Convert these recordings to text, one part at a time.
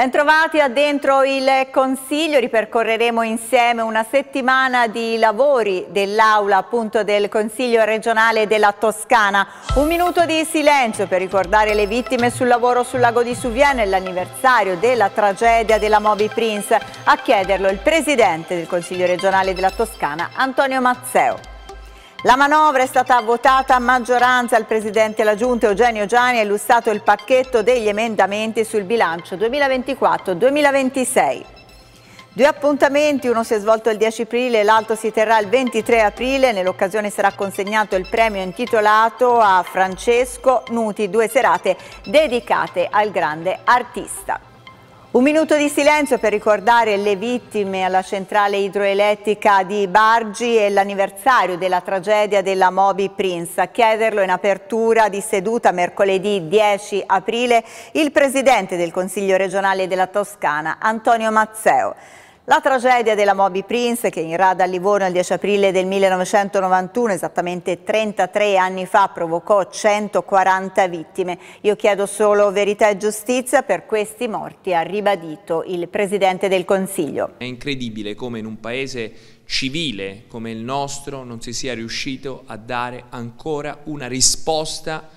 Bentrovati a Dentro il Consiglio, ripercorreremo insieme una settimana di lavori dell'Aula appunto del Consiglio regionale della Toscana. Un minuto di silenzio per ricordare le vittime sul lavoro sul lago di Suviena e l'anniversario della tragedia della Moby Prince. A chiederlo il Presidente del Consiglio regionale della Toscana, Antonio Mazzeo. La manovra è stata votata a maggioranza. Il Presidente della Giunta Eugenio Gianni ha illustrato il pacchetto degli emendamenti sul bilancio 2024-2026. Due appuntamenti, uno si è svolto il 10 aprile e l'altro si terrà il 23 aprile. Nell'occasione sarà consegnato il premio intitolato a Francesco Nuti, due serate dedicate al grande artista. Un minuto di silenzio per ricordare le vittime alla centrale idroelettrica di Bargi e l'anniversario della tragedia della Moby Prince. A chiederlo in apertura di seduta mercoledì 10 aprile il presidente del Consiglio regionale della Toscana, Antonio Mazzeo. La tragedia della Moby Prince che in rada a Livorno il 10 aprile del 1991, esattamente 33 anni fa, provocò 140 vittime. Io chiedo solo verità e giustizia per questi morti, ha ribadito il Presidente del Consiglio. È incredibile come in un paese civile come il nostro non si sia riuscito a dare ancora una risposta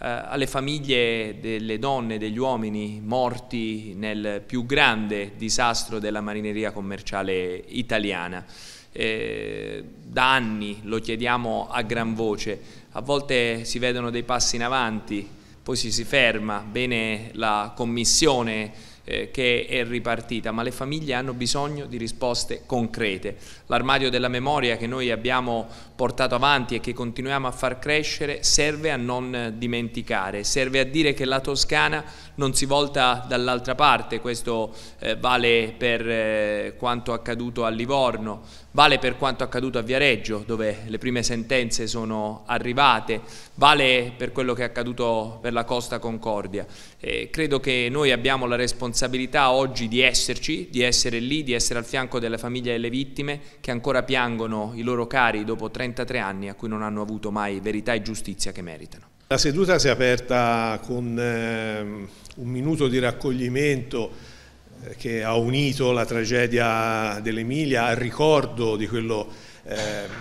eh, alle famiglie delle donne e degli uomini morti nel più grande disastro della marineria commerciale italiana. Eh, da anni lo chiediamo a gran voce, a volte si vedono dei passi in avanti, poi si, si ferma, bene la Commissione eh, che è ripartita, ma le famiglie hanno bisogno di risposte concrete. L'armadio della memoria che noi abbiamo portato avanti e che continuiamo a far crescere serve a non dimenticare, serve a dire che la Toscana non si volta dall'altra parte, questo eh, vale per eh, quanto accaduto a Livorno, vale per quanto accaduto a Viareggio dove le prime sentenze sono arrivate, vale per quello che è accaduto per la Costa Concordia. Eh, credo che noi abbiamo la responsabilità responsabilità oggi di esserci, di essere lì, di essere al fianco delle famiglie delle vittime che ancora piangono i loro cari dopo 33 anni a cui non hanno avuto mai verità e giustizia che meritano. La seduta si è aperta con eh, un minuto di raccoglimento eh, che ha unito la tragedia dell'Emilia al ricordo di quello eh,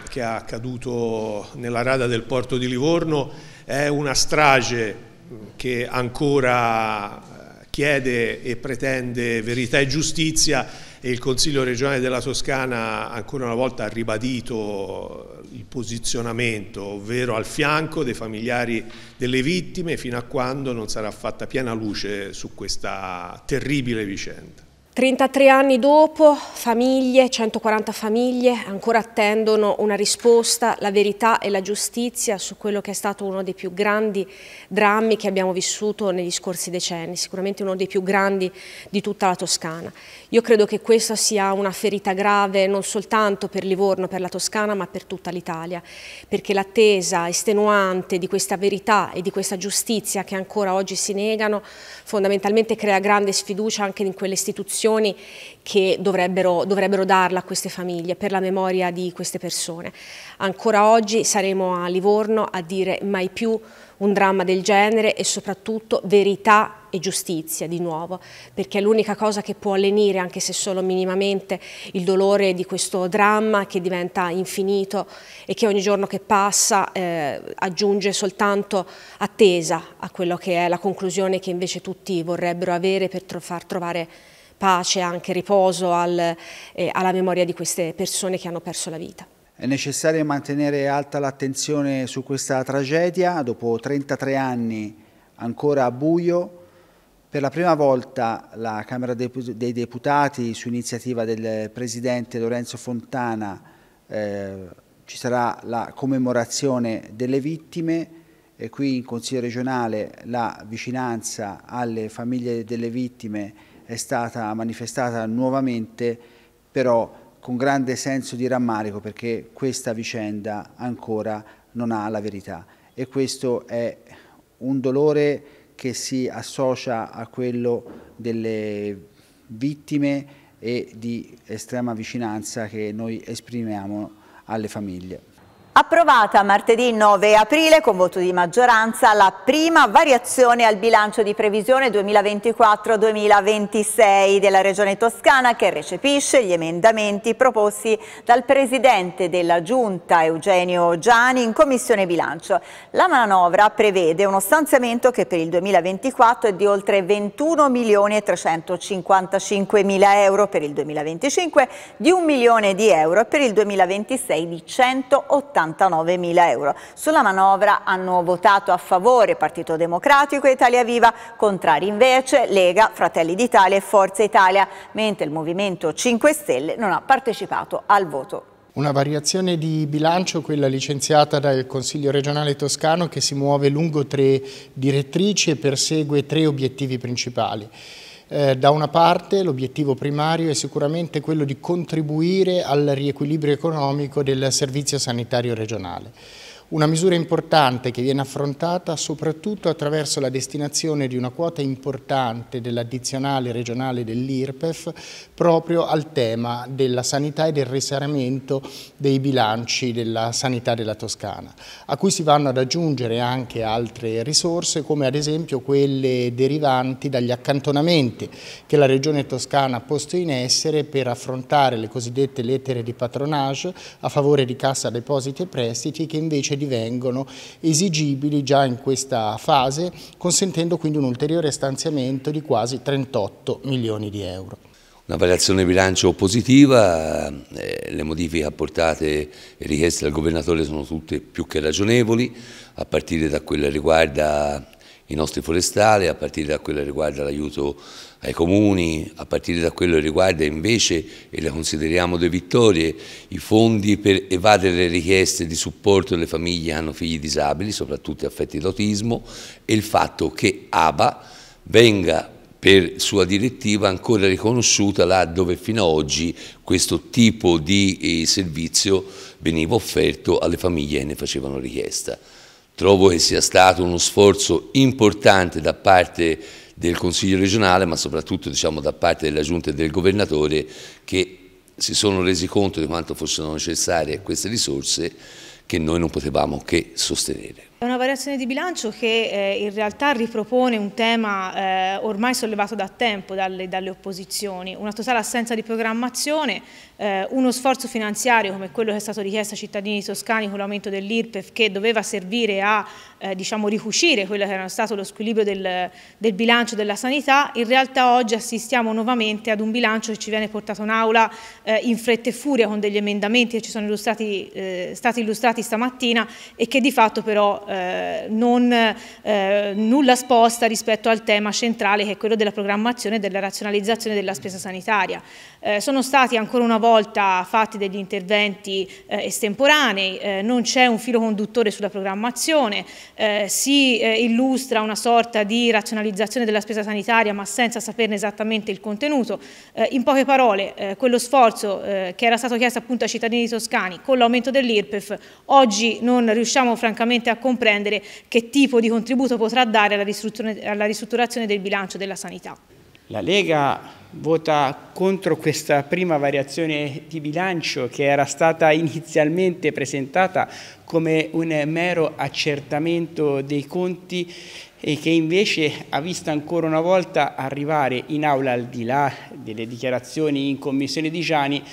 che è accaduto nella rada del porto di Livorno, è una strage mm, che ancora chiede e pretende verità e giustizia e il Consiglio regionale della Toscana ancora una volta ha ribadito il posizionamento, ovvero al fianco dei familiari delle vittime fino a quando non sarà fatta piena luce su questa terribile vicenda. 33 anni dopo, famiglie, 140 famiglie, ancora attendono una risposta, la verità e la giustizia su quello che è stato uno dei più grandi drammi che abbiamo vissuto negli scorsi decenni, sicuramente uno dei più grandi di tutta la Toscana. Io credo che questa sia una ferita grave non soltanto per Livorno, per la Toscana, ma per tutta l'Italia, perché l'attesa estenuante di questa verità e di questa giustizia che ancora oggi si negano, fondamentalmente crea grande sfiducia anche in quelle istituzioni istituzioni che dovrebbero, dovrebbero darla a queste famiglie per la memoria di queste persone. Ancora oggi saremo a Livorno a dire mai più un dramma del genere e soprattutto verità e giustizia di nuovo, perché è l'unica cosa che può lenire, anche se solo minimamente, il dolore di questo dramma che diventa infinito e che ogni giorno che passa eh, aggiunge soltanto attesa a quello che è la conclusione che invece tutti vorrebbero avere per tro far trovare pace, anche riposo al, eh, alla memoria di queste persone che hanno perso la vita. È necessario mantenere alta l'attenzione su questa tragedia, dopo 33 anni ancora a buio, per la prima volta la Camera dei Deputati, su iniziativa del Presidente Lorenzo Fontana, eh, ci sarà la commemorazione delle vittime e qui in Consiglio regionale la vicinanza alle famiglie delle vittime è stata manifestata nuovamente però con grande senso di rammarico perché questa vicenda ancora non ha la verità e questo è un dolore che si associa a quello delle vittime e di estrema vicinanza che noi esprimiamo alle famiglie. Approvata martedì 9 aprile con voto di maggioranza la prima variazione al bilancio di previsione 2024-2026 della Regione Toscana che recepisce gli emendamenti proposti dal Presidente della Giunta Eugenio Giani in Commissione Bilancio. La manovra prevede uno stanziamento che per il 2024 è di oltre 21 milioni e 355 mila euro, per il 2025 di 1 milione di euro e per il 2026 di 180 89 euro. Sulla manovra hanno votato a favore Partito Democratico e Italia Viva, contrari invece Lega, Fratelli d'Italia e Forza Italia, mentre il Movimento 5 Stelle non ha partecipato al voto. Una variazione di bilancio, quella licenziata dal Consiglio regionale toscano, che si muove lungo tre direttrici e persegue tre obiettivi principali. Eh, da una parte l'obiettivo primario è sicuramente quello di contribuire al riequilibrio economico del servizio sanitario regionale. Una misura importante che viene affrontata soprattutto attraverso la destinazione di una quota importante dell'addizionale regionale dell'IRPEF proprio al tema della sanità e del risanamento dei bilanci della sanità della Toscana, a cui si vanno ad aggiungere anche altre risorse come ad esempio quelle derivanti dagli accantonamenti che la Regione Toscana ha posto in essere per affrontare le cosiddette lettere di patronage a favore di Cassa Depositi e Prestiti che invece che divengono esigibili già in questa fase, consentendo quindi un ulteriore stanziamento di quasi 38 milioni di euro. Una variazione bilancio positiva, eh, le modifiche apportate e richieste dal Governatore sono tutte più che ragionevoli, a partire da quella riguarda i nostri forestali, a partire da quello che riguarda l'aiuto ai comuni, a partire da quello che riguarda invece, e le consideriamo due vittorie, i fondi per evadere le richieste di supporto alle famiglie che hanno figli disabili, soprattutto affetti da autismo, e il fatto che ABA venga per sua direttiva ancora riconosciuta là dove fino ad oggi questo tipo di eh, servizio veniva offerto alle famiglie che ne facevano richiesta. Trovo che sia stato uno sforzo importante da parte del Consiglio regionale, ma soprattutto diciamo, da parte della Giunta e del Governatore, che si sono resi conto di quanto fossero necessarie queste risorse che noi non potevamo che sostenere. È una variazione di bilancio che eh, in realtà ripropone un tema eh, ormai sollevato da tempo dalle, dalle, opposizioni, una totale assenza di programmazione, eh, uno sforzo finanziario come quello che è stato richiesto ai cittadini toscani con l'aumento dell'IRPEF che doveva servire a eh, diciamo, ricucire quello che era stato lo squilibrio del, del bilancio della sanità, in realtà oggi assistiamo nuovamente ad un bilancio che ci viene portato in aula eh, in fretta e furia con degli emendamenti che ci sono illustrati, eh, stati illustrati stamattina e che di fatto però eh, non eh, nulla sposta rispetto al tema centrale che è quello della programmazione e della razionalizzazione della spesa sanitaria. Eh, sono stati ancora una volta fatti degli interventi eh, estemporanei, eh, non c'è un filo conduttore sulla programmazione, eh, si illustra una sorta di razionalizzazione della spesa sanitaria ma senza saperne esattamente il contenuto. in poche parole, quello sforzo che era stato chiesto appunto ai cittadini toscani con l'aumento dell'IRPEF, oggi non riusciamo francamente a comprendere comprendere che tipo di contributo potrà dare alla ristrutturazione, alla ristrutturazione del bilancio della sanità. La Lega vota contro questa prima variazione di bilancio che era stata inizialmente presentata come un mero accertamento dei conti e che invece ha visto ancora una volta arrivare in aula al di là delle dichiarazioni in commissione di Gianni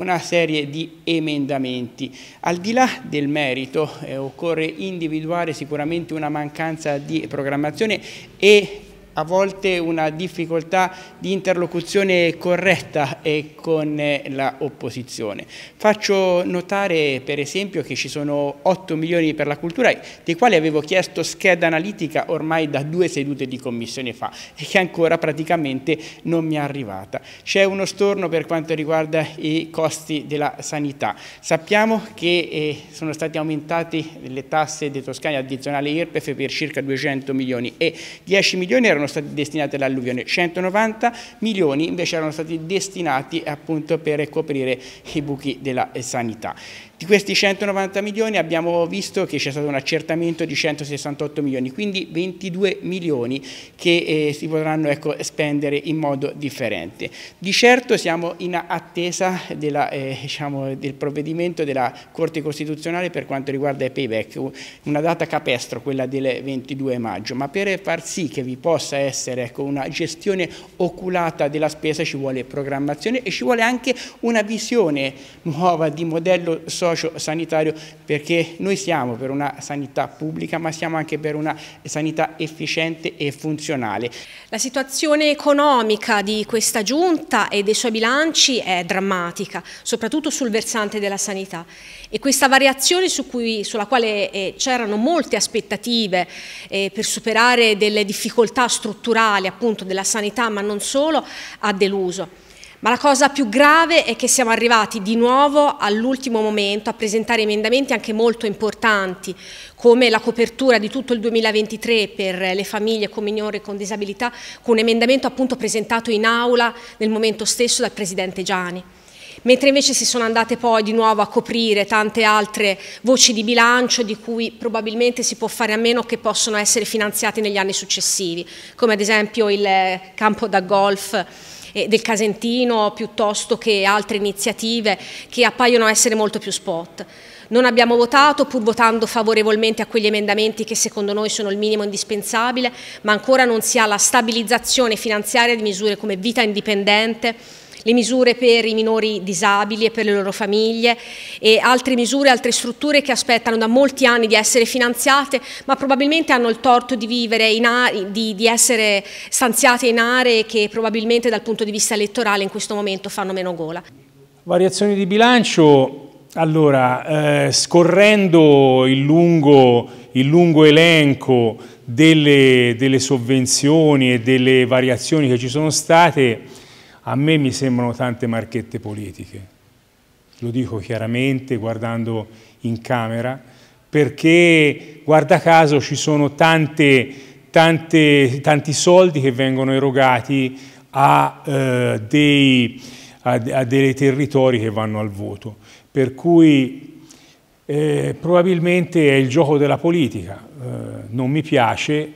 una serie di emendamenti. Al di là del merito eh, occorre individuare sicuramente una mancanza di programmazione e a volte una difficoltà di interlocuzione corretta con eh, l'opposizione. Faccio notare per esempio che ci sono 8 milioni per la cultura, dei quali avevo chiesto scheda analitica ormai da due sedute di commissione fa e che ancora praticamente non mi è arrivata. C'è uno storno per quanto riguarda i costi della sanità. Sappiamo che eh, sono state aumentate le tasse dei toscani addizionali IRPEF per circa 200 milioni e 10 milioni erano erano stati destinati all'alluvione, 190 milioni invece erano stati destinati appunto per coprire i buchi della sanità. Di questi 190 milioni abbiamo visto che c'è stato un accertamento di 168 milioni, quindi 22 milioni che eh, si potranno ecco, spendere in modo differente. Di certo siamo in attesa della, eh, diciamo, del provvedimento della Corte Costituzionale per quanto riguarda i payback, una data capestro, quella del 22 maggio, ma per far sì che vi possa essere ecco, una gestione oculata della spesa ci vuole programmazione e ci vuole anche una visione nuova di modello sociale socio-sanitario perché noi siamo per una sanità pubblica ma siamo anche per una sanità efficiente e funzionale. La situazione economica di questa giunta e dei suoi bilanci è drammatica, soprattutto sul versante della sanità e questa variazione su cui, sulla quale eh, c'erano molte aspettative eh, per superare delle difficoltà strutturali appunto della sanità ma non solo ha deluso. Ma la cosa più grave è che siamo arrivati di nuovo all'ultimo momento a presentare emendamenti anche molto importanti, come la copertura di tutto il 2023 per le famiglie con minori con disabilità, con un emendamento appunto presentato in aula nel momento stesso dal Presidente Gianni mentre invece si sono andate poi di nuovo a coprire tante altre voci di bilancio di cui probabilmente si può fare a meno che possono essere finanziate negli anni successivi, come ad esempio il campo da golf eh, del Casentino piuttosto che altre iniziative che appaiono essere molto più spot. Non abbiamo votato, pur votando favorevolmente a quegli emendamenti che secondo noi sono il minimo indispensabile, ma ancora non si ha la stabilizzazione finanziaria di misure come vita indipendente, le misure per i minori disabili e per le loro famiglie e altre misure, altre strutture che aspettano da molti anni di essere finanziate ma probabilmente hanno il torto di, in, di, di essere stanziate in aree che probabilmente dal punto di vista elettorale in questo momento fanno meno gola. Variazioni di bilancio, allora, eh, scorrendo il lungo, il lungo elenco delle, delle, sovvenzioni e delle variazioni che ci sono state, a me mi sembrano tante marchette politiche, lo dico chiaramente guardando in camera, perché guarda caso ci sono tante, tante, tanti soldi che vengono erogati a, eh, dei, a, a dei territori che vanno al voto. Per cui eh, probabilmente è il gioco della politica, eh, non mi piace,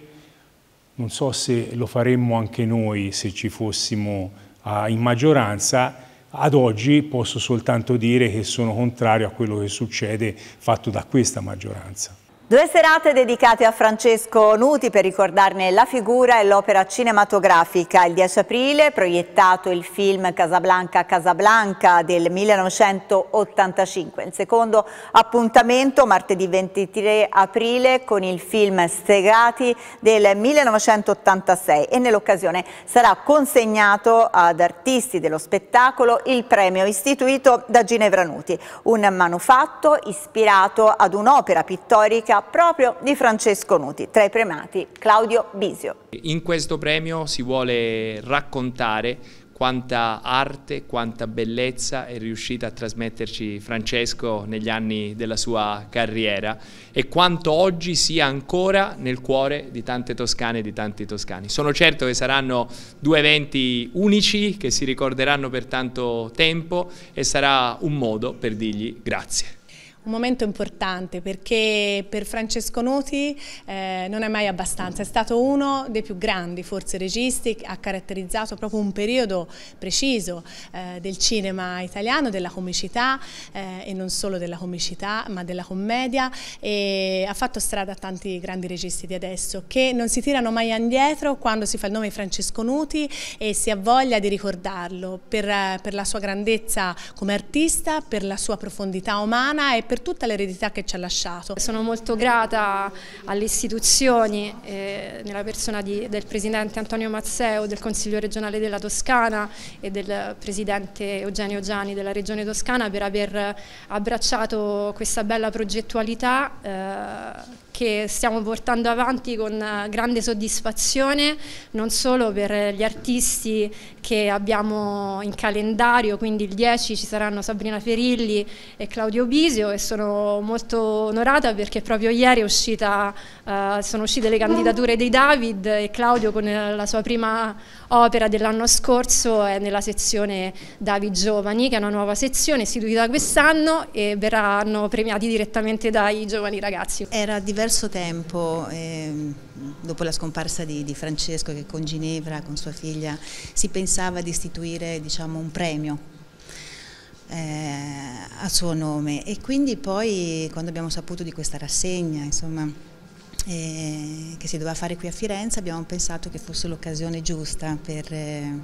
non so se lo faremmo anche noi se ci fossimo in maggioranza, ad oggi posso soltanto dire che sono contrario a quello che succede fatto da questa maggioranza. Due serate dedicate a Francesco Nuti per ricordarne la figura e l'opera cinematografica. Il 10 aprile proiettato il film Casablanca Casablanca del 1985. Il secondo appuntamento martedì 23 aprile con il film Stegati del 1986 e nell'occasione sarà consegnato ad artisti dello spettacolo il premio istituito da Ginevra Nuti, un manufatto ispirato ad un'opera pittorica musica proprio di Francesco Nuti, tra i premati Claudio Bisio. In questo premio si vuole raccontare quanta arte, quanta bellezza è riuscita a trasmetterci Francesco negli anni della sua carriera e quanto oggi sia ancora nel cuore di tante toscane e di tanti toscani. Sono certo che saranno due eventi unici che si ricorderanno per tanto tempo e sarà un modo per dirgli grazie. Un momento importante perché per Francesco Nuti eh, non è mai abbastanza, è stato uno dei più grandi forse registi, ha caratterizzato proprio un periodo preciso eh, del cinema italiano, della comicità eh, e non solo della comicità ma della commedia e ha fatto strada a tanti grandi registi di adesso che non si tirano mai indietro quando si fa il nome Francesco Nuti e si ha voglia di ricordarlo per, per la sua grandezza come artista, per la sua profondità umana e per per tutta l'eredità che ci ha lasciato. Sono molto grata alle istituzioni, eh, nella persona di, del Presidente Antonio Mazzeo, del Consiglio regionale della Toscana e del Presidente Eugenio Giani della Regione Toscana per aver abbracciato questa bella progettualità eh, che stiamo portando avanti con eh, grande soddisfazione, non solo per gli artisti che abbiamo in calendario, quindi il 10 ci saranno Sabrina Ferilli e Claudio Bisio e sono molto onorata perché proprio ieri uscita, eh, sono uscite le candidature dei David e Claudio con eh, la sua prima opera dell'anno scorso è nella sezione David Giovani, che è una nuova sezione istituita quest'anno e verranno premiati direttamente dai giovani ragazzi. Era diverso diverso tempo, eh, dopo la scomparsa di, di, Francesco che con Ginevra, con sua figlia, si pensava di istituire diciamo, un premio eh, a suo nome e quindi poi quando abbiamo saputo di questa rassegna, insomma, eh, che si doveva fare qui a Firenze, abbiamo pensato che fosse l'occasione giusta per eh,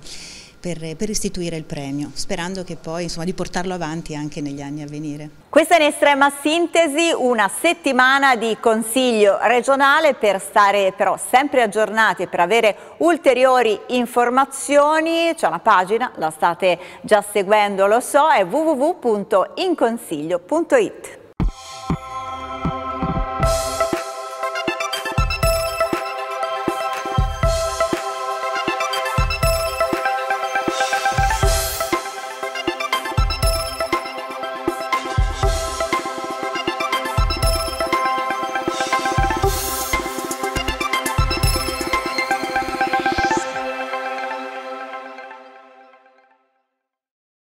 per, per istituire il premio, sperando che poi insomma, di portarlo avanti anche negli anni a venire. Questa è in estrema sintesi una settimana di consiglio regionale per stare però sempre aggiornati e per avere ulteriori informazioni. C'è una pagina, la state già seguendo, lo so, è www.inconsiglio.it.